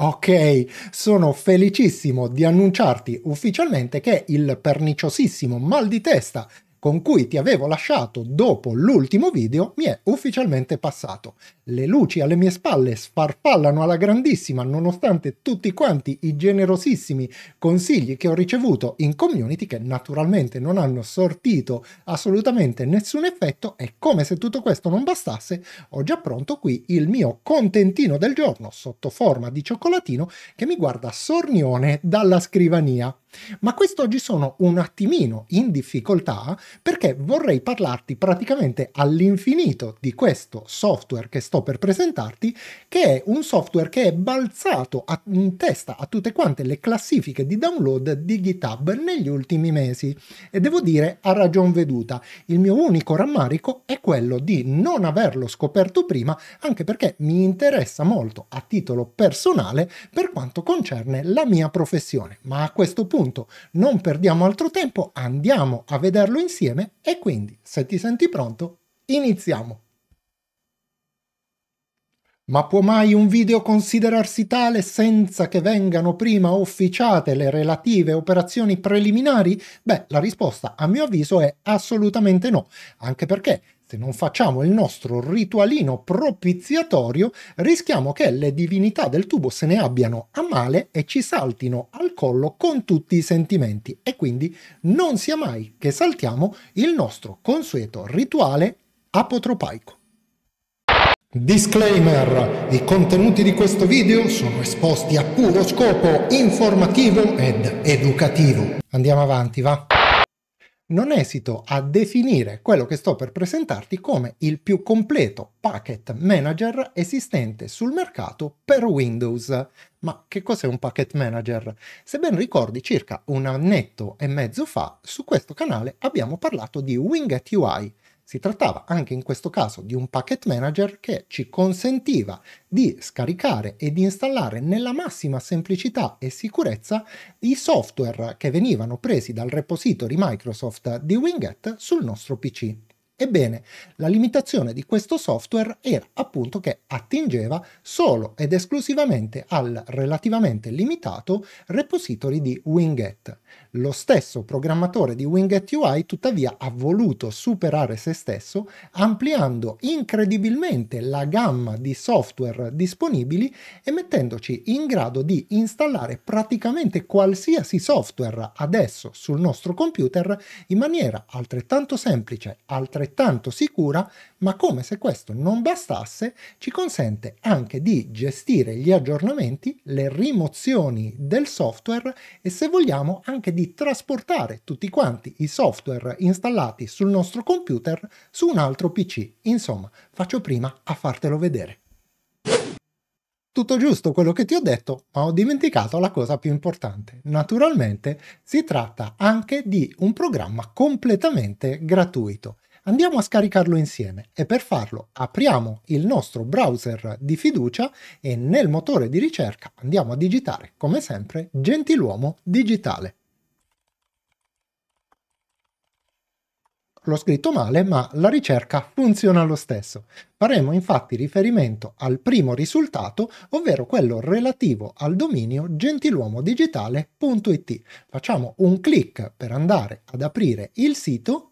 Ok, sono felicissimo di annunciarti ufficialmente che il perniciosissimo mal di testa con cui ti avevo lasciato dopo l'ultimo video mi è ufficialmente passato. Le luci alle mie spalle sfarfallano alla grandissima nonostante tutti quanti i generosissimi consigli che ho ricevuto in community che naturalmente non hanno sortito assolutamente nessun effetto e come se tutto questo non bastasse ho già pronto qui il mio contentino del giorno sotto forma di cioccolatino che mi guarda sornione dalla scrivania. Ma quest'oggi sono un attimino in difficoltà perché vorrei parlarti praticamente all'infinito di questo software che sto per presentarti, che è un software che è balzato a, in testa a tutte quante le classifiche di download di GitHub negli ultimi mesi. E devo dire a ragion veduta, il mio unico rammarico è quello di non averlo scoperto prima, anche perché mi interessa molto a titolo personale per quanto concerne la mia professione. Ma a questo punto non perdiamo altro tempo, andiamo a vederlo insieme insieme e quindi, se ti senti pronto, iniziamo! Ma può mai un video considerarsi tale senza che vengano prima officiate le relative operazioni preliminari? Beh, la risposta a mio avviso è assolutamente no, anche perché se non facciamo il nostro ritualino propiziatorio, rischiamo che le divinità del tubo se ne abbiano a male e ci saltino al collo con tutti i sentimenti e quindi non sia mai che saltiamo il nostro consueto rituale apotropaico. Disclaimer! I contenuti di questo video sono esposti a puro scopo informativo ed educativo. Andiamo avanti, va? non esito a definire quello che sto per presentarti come il più completo packet manager esistente sul mercato per Windows. Ma che cos'è un packet manager? Se ben ricordi, circa un annetto e mezzo fa, su questo canale abbiamo parlato di Winget UI, si trattava anche in questo caso di un packet manager che ci consentiva di scaricare e di installare nella massima semplicità e sicurezza i software che venivano presi dal repository Microsoft di Winget sul nostro PC. Ebbene, la limitazione di questo software era appunto che attingeva solo ed esclusivamente al relativamente limitato repository di Winget. Lo stesso programmatore di Winget UI tuttavia ha voluto superare se stesso ampliando incredibilmente la gamma di software disponibili e mettendoci in grado di installare praticamente qualsiasi software adesso sul nostro computer in maniera altrettanto semplice, altrettanto altrettanto sicura, ma come se questo non bastasse, ci consente anche di gestire gli aggiornamenti, le rimozioni del software e se vogliamo anche di trasportare tutti quanti i software installati sul nostro computer su un altro PC. Insomma, faccio prima a fartelo vedere. Tutto giusto quello che ti ho detto, ma ho dimenticato la cosa più importante. Naturalmente si tratta anche di un programma completamente gratuito. Andiamo a scaricarlo insieme e per farlo apriamo il nostro browser di fiducia e nel motore di ricerca andiamo a digitare, come sempre, Gentiluomo Digitale. l'ho scritto male, ma la ricerca funziona lo stesso. Faremo infatti riferimento al primo risultato, ovvero quello relativo al dominio gentiluomodigitale.it. Facciamo un clic per andare ad aprire il sito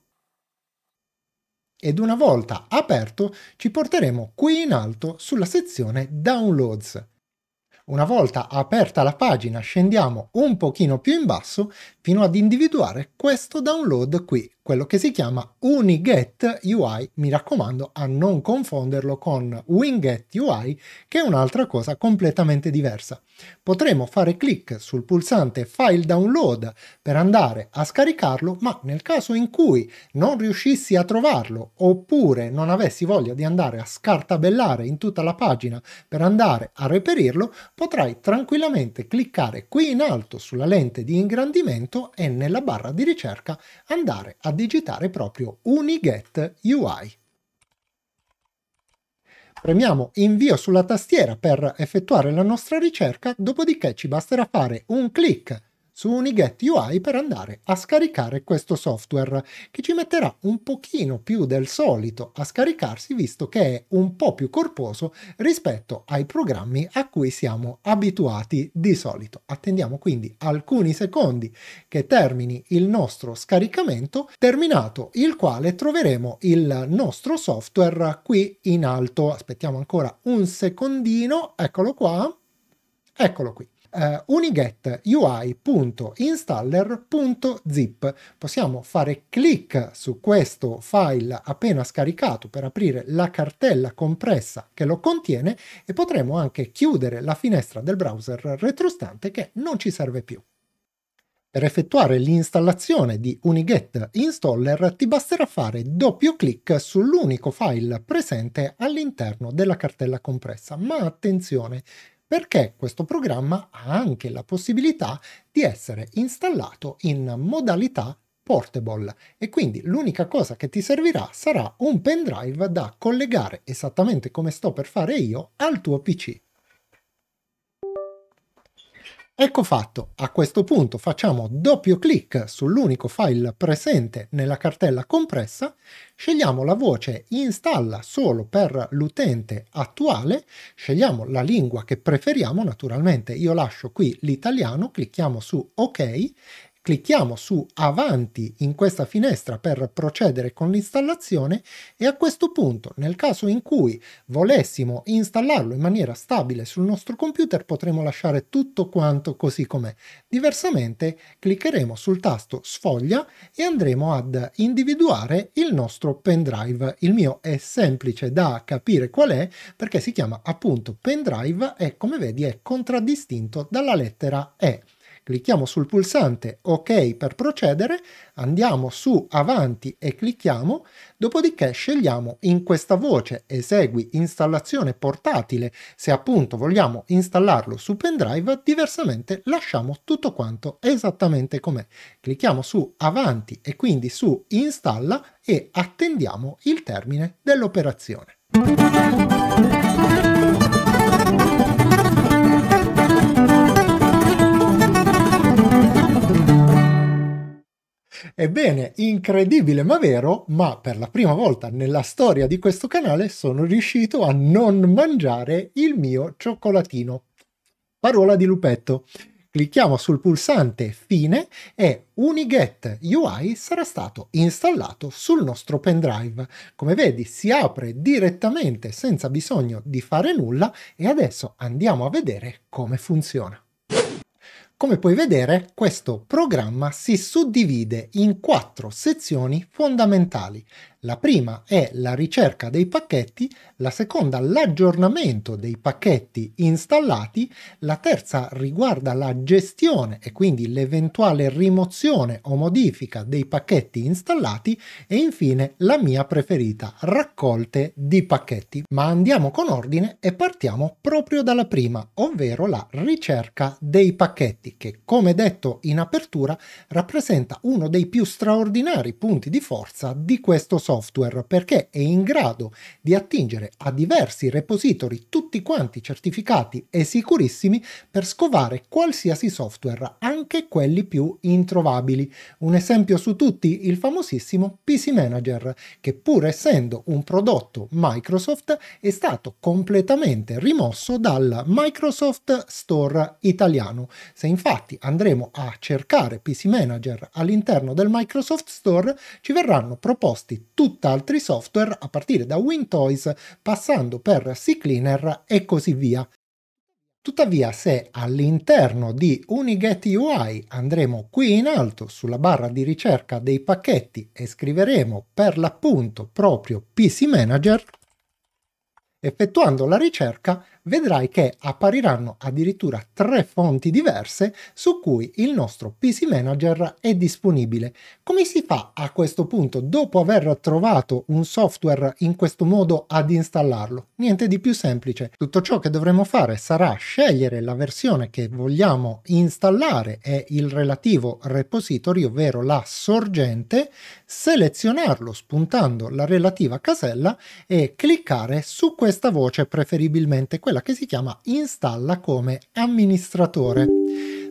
ed una volta aperto ci porteremo qui in alto sulla sezione Downloads. Una volta aperta la pagina scendiamo un pochino più in basso fino ad individuare questo download qui quello che si chiama UniGet UI, mi raccomando a non confonderlo con WinGet UI, che è un'altra cosa completamente diversa. Potremo fare clic sul pulsante File Download per andare a scaricarlo, ma nel caso in cui non riuscissi a trovarlo oppure non avessi voglia di andare a scartabellare in tutta la pagina per andare a reperirlo, potrai tranquillamente cliccare qui in alto sulla lente di ingrandimento e nella barra di ricerca andare ad digitare proprio Uniget UI. Premiamo invio sulla tastiera per effettuare la nostra ricerca, dopodiché ci basterà fare un clic su Unighet UI per andare a scaricare questo software che ci metterà un pochino più del solito a scaricarsi visto che è un po' più corposo rispetto ai programmi a cui siamo abituati di solito. Attendiamo quindi alcuni secondi che termini il nostro scaricamento, terminato il quale troveremo il nostro software qui in alto. Aspettiamo ancora un secondino, eccolo qua, eccolo qui eh, uniget ui.installer.zip. Possiamo fare clic su questo file appena scaricato per aprire la cartella compressa che lo contiene e potremo anche chiudere la finestra del browser retrostante che non ci serve più. Per effettuare l'installazione di Uniget Installer ti basterà fare doppio clic sull'unico file presente all'interno della cartella compressa, ma attenzione, perché questo programma ha anche la possibilità di essere installato in modalità portable e quindi l'unica cosa che ti servirà sarà un pendrive da collegare esattamente come sto per fare io al tuo PC. Ecco fatto, a questo punto facciamo doppio clic sull'unico file presente nella cartella compressa, scegliamo la voce installa solo per l'utente attuale, scegliamo la lingua che preferiamo naturalmente, io lascio qui l'italiano, clicchiamo su ok Clicchiamo su Avanti in questa finestra per procedere con l'installazione e a questo punto, nel caso in cui volessimo installarlo in maniera stabile sul nostro computer, potremo lasciare tutto quanto così com'è. Diversamente cliccheremo sul tasto Sfoglia e andremo ad individuare il nostro pendrive. Il mio è semplice da capire qual è perché si chiama appunto pendrive e come vedi è contraddistinto dalla lettera E clicchiamo sul pulsante ok per procedere, andiamo su avanti e clicchiamo, dopodiché scegliamo in questa voce esegui installazione portatile se appunto vogliamo installarlo su pendrive, diversamente lasciamo tutto quanto esattamente com'è. Clicchiamo su avanti e quindi su installa e attendiamo il termine dell'operazione. Ebbene, incredibile ma vero, ma per la prima volta nella storia di questo canale sono riuscito a non mangiare il mio cioccolatino. Parola di lupetto. Clicchiamo sul pulsante fine e Uniget UI sarà stato installato sul nostro pendrive. Come vedi si apre direttamente senza bisogno di fare nulla e adesso andiamo a vedere come funziona. Come puoi vedere, questo programma si suddivide in quattro sezioni fondamentali la prima è la ricerca dei pacchetti, la seconda l'aggiornamento dei pacchetti installati, la terza riguarda la gestione e quindi l'eventuale rimozione o modifica dei pacchetti installati e infine la mia preferita, raccolte di pacchetti. Ma andiamo con ordine e partiamo proprio dalla prima, ovvero la ricerca dei pacchetti che come detto in apertura rappresenta uno dei più straordinari punti di forza di questo software software perché è in grado di attingere a diversi repository, tutti quanti certificati e sicurissimi, per scovare qualsiasi software, anche quelli più introvabili. Un esempio su tutti, il famosissimo PC Manager, che pur essendo un prodotto Microsoft è stato completamente rimosso dal Microsoft Store italiano. Se infatti andremo a cercare PC Manager all'interno del Microsoft Store, ci verranno proposti tutt'altri software a partire da WinToys passando per CCleaner e così via. Tuttavia se all'interno di Uniget UI andremo qui in alto sulla barra di ricerca dei pacchetti e scriveremo per l'appunto proprio PC Manager, effettuando la ricerca vedrai che appariranno addirittura tre fonti diverse su cui il nostro PC Manager è disponibile. Come si fa a questo punto, dopo aver trovato un software in questo modo, ad installarlo? Niente di più semplice. Tutto ciò che dovremo fare sarà scegliere la versione che vogliamo installare e il relativo repository, ovvero la sorgente, selezionarlo spuntando la relativa casella e cliccare su questa voce, preferibilmente quella cartella che si chiama Installa come amministratore.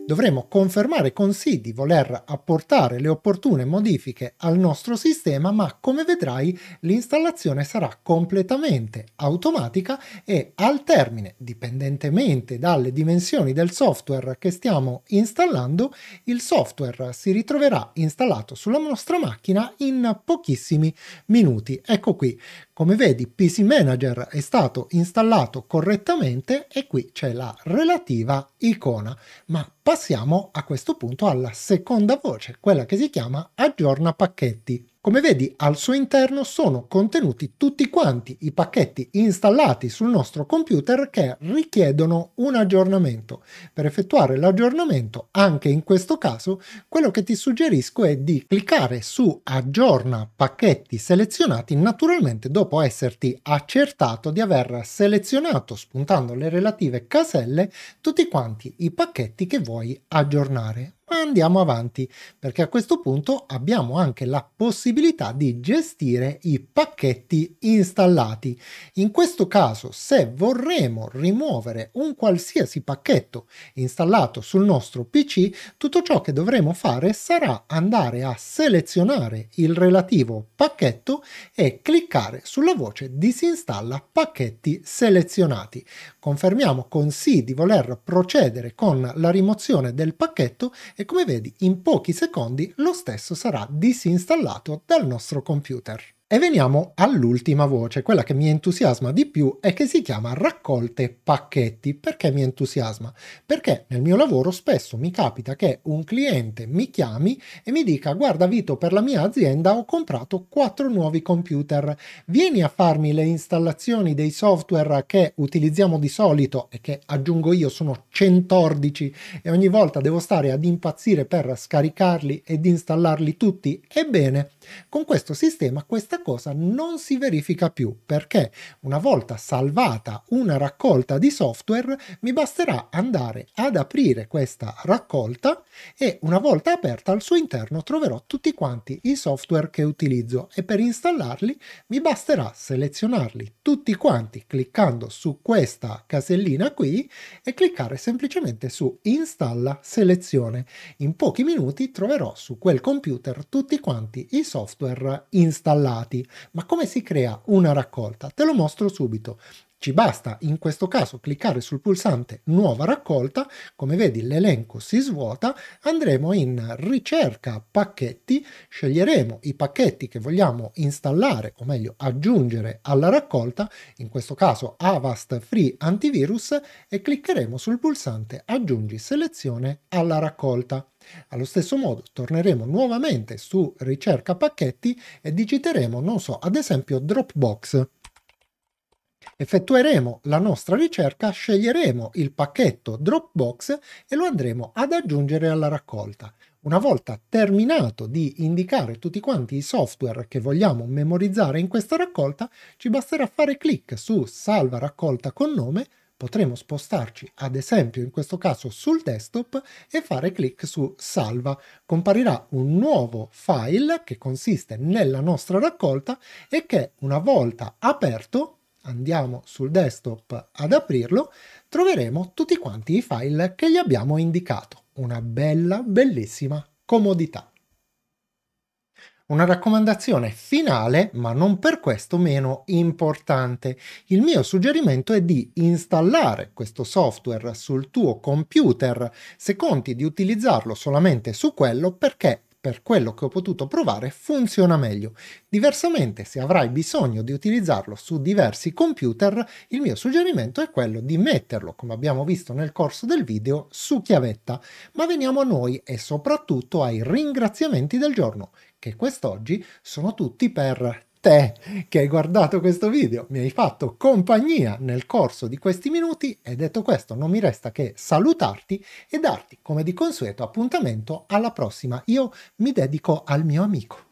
Dovremo confermare con sì di voler apportare le opportune modifiche al nostro sistema, ma come vedrai l'installazione sarà completamente automatica e al termine, dipendentemente dalle dimensioni del software che stiamo installando, il software si ritroverà installato sulla nostra macchina in pochissimi minuti. Ecco qui, come vedi PC Manager è stato installato correttamente e qui c'è la relativa icona. Ma passiamo a questo punto alla seconda voce, quella che si chiama aggiorna pacchetti. Come vedi al suo interno sono contenuti tutti quanti i pacchetti installati sul nostro computer che richiedono un aggiornamento. Per effettuare l'aggiornamento, anche in questo caso, quello che ti suggerisco è di cliccare su aggiorna pacchetti selezionati naturalmente dopo esserti accertato di aver selezionato spuntando le relative caselle tutti quanti i pacchetti che vuoi aggiornare andiamo avanti perché a questo punto abbiamo anche la possibilità di gestire i pacchetti installati. In questo caso se vorremmo rimuovere un qualsiasi pacchetto installato sul nostro PC, tutto ciò che dovremo fare sarà andare a selezionare il relativo pacchetto e cliccare sulla voce disinstalla pacchetti selezionati. Confermiamo con sì di voler procedere con la rimozione del pacchetto e come come vedi in pochi secondi lo stesso sarà disinstallato dal nostro computer. E veniamo all'ultima voce, quella che mi entusiasma di più e che si chiama raccolte pacchetti. Perché mi entusiasma? Perché nel mio lavoro spesso mi capita che un cliente mi chiami e mi dica guarda Vito per la mia azienda ho comprato quattro nuovi computer, vieni a farmi le installazioni dei software che utilizziamo di solito e che aggiungo io sono 114 e ogni volta devo stare ad impazzire per scaricarli ed installarli tutti. Ebbene, con questo sistema questa cosa non si verifica più perché una volta salvata una raccolta di software mi basterà andare ad aprire questa raccolta e una volta aperta al suo interno troverò tutti quanti i software che utilizzo e per installarli mi basterà selezionarli tutti quanti cliccando su questa casellina qui e cliccare semplicemente su installa selezione. In pochi minuti troverò su quel computer tutti quanti i software installati dati. Ma come si crea una raccolta? Te lo mostro subito. Ci basta in questo caso cliccare sul pulsante Nuova raccolta, come vedi l'elenco si svuota, andremo in Ricerca pacchetti, sceglieremo i pacchetti che vogliamo installare o meglio aggiungere alla raccolta, in questo caso Avast Free Antivirus e cliccheremo sul pulsante Aggiungi selezione alla raccolta. Allo stesso modo torneremo nuovamente su ricerca pacchetti e digiteremo, non so, ad esempio Dropbox. Effettueremo la nostra ricerca, sceglieremo il pacchetto Dropbox e lo andremo ad aggiungere alla raccolta. Una volta terminato di indicare tutti quanti i software che vogliamo memorizzare in questa raccolta, ci basterà fare clic su Salva raccolta con nome, potremo spostarci ad esempio in questo caso sul desktop e fare clic su salva. Comparirà un nuovo file che consiste nella nostra raccolta e che una volta aperto andiamo sul desktop ad aprirlo, troveremo tutti quanti i file che gli abbiamo indicato. Una bella, bellissima comodità. Una raccomandazione finale, ma non per questo meno importante. Il mio suggerimento è di installare questo software sul tuo computer se conti di utilizzarlo solamente su quello perché per quello che ho potuto provare, funziona meglio. Diversamente, se avrai bisogno di utilizzarlo su diversi computer, il mio suggerimento è quello di metterlo, come abbiamo visto nel corso del video, su chiavetta. Ma veniamo a noi e soprattutto ai ringraziamenti del giorno, che quest'oggi sono tutti per te che hai guardato questo video mi hai fatto compagnia nel corso di questi minuti e detto questo non mi resta che salutarti e darti come di consueto appuntamento alla prossima. Io mi dedico al mio amico.